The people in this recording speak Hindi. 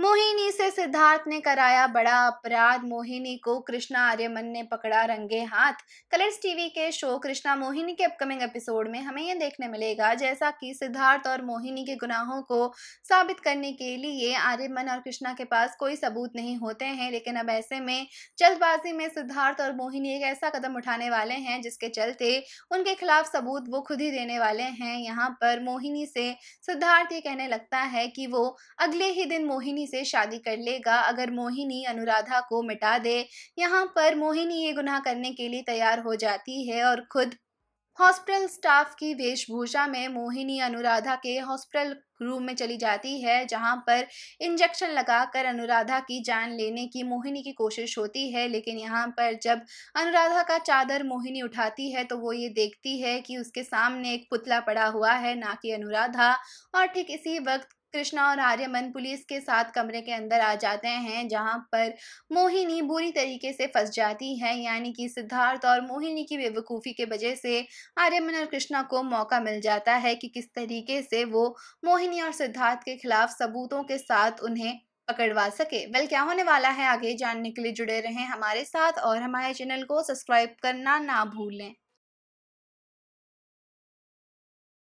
मोहिनी से सिद्धार्थ ने कराया बड़ा अपराध मोहिनी को कृष्णा आर्यमन ने पकड़ा रंगे हाथ कलर्स टीवी के शो कृष्णा मोहिनी के अपकमिंग एपिसोड में हमें यह देखने मिलेगा जैसा कि सिद्धार्थ और मोहिनी के गुनाहों को साबित करने के लिए आर्यमन और कृष्णा के पास कोई सबूत नहीं होते हैं लेकिन अब ऐसे में जल्दबाजी में सिद्धार्थ और मोहिनी एक ऐसा कदम उठाने वाले हैं जिसके चलते उनके खिलाफ सबूत वो खुद ही देने वाले हैं यहाँ पर मोहिनी से सिद्धार्थ ये कहने लगता है कि वो अगले ही दिन मोहिनी मोहिनी से शादी कर लेगा अगर मोहिनी अनुराधा को मिटा दे यहाँ पर मोहिनी ये गुनाह करने के लिए तैयार हो जाती है और खुद हॉस्पिटल स्टाफ की वेशभूषा में मोहिनी अनुराधा के हॉस्पिटल रूम में चली जाती है जहां पर इंजेक्शन लगाकर अनुराधा की जान लेने की मोहिनी की कोशिश होती है लेकिन यहां पर जब अनुराधा का चादर मोहिनी उठाती है तो वो ये देखती है कि उसके सामने एक पुतला पड़ा हुआ है ना कि अनुराधा और ठीक इसी वक्त कृष्णा और आर्यमन पुलिस के साथ कमरे के अंदर आ जाते हैं जहां पर मोहिनी बुरी तरीके से फंस जाती है यानी कि सिद्धार्थ और मोहिनी की बेवकूफ़ी के वजह से आर्यमन और कृष्णा को मौका मिल जाता है कि किस तरीके से वो मोहिनी और सिद्धार्थ के खिलाफ सबूतों के साथ उन्हें पकड़वा सके वेल क्या होने वाला है आगे जानने के लिए जुड़े रहें हमारे साथ और हमारे चैनल को सब्सक्राइब करना ना भूलें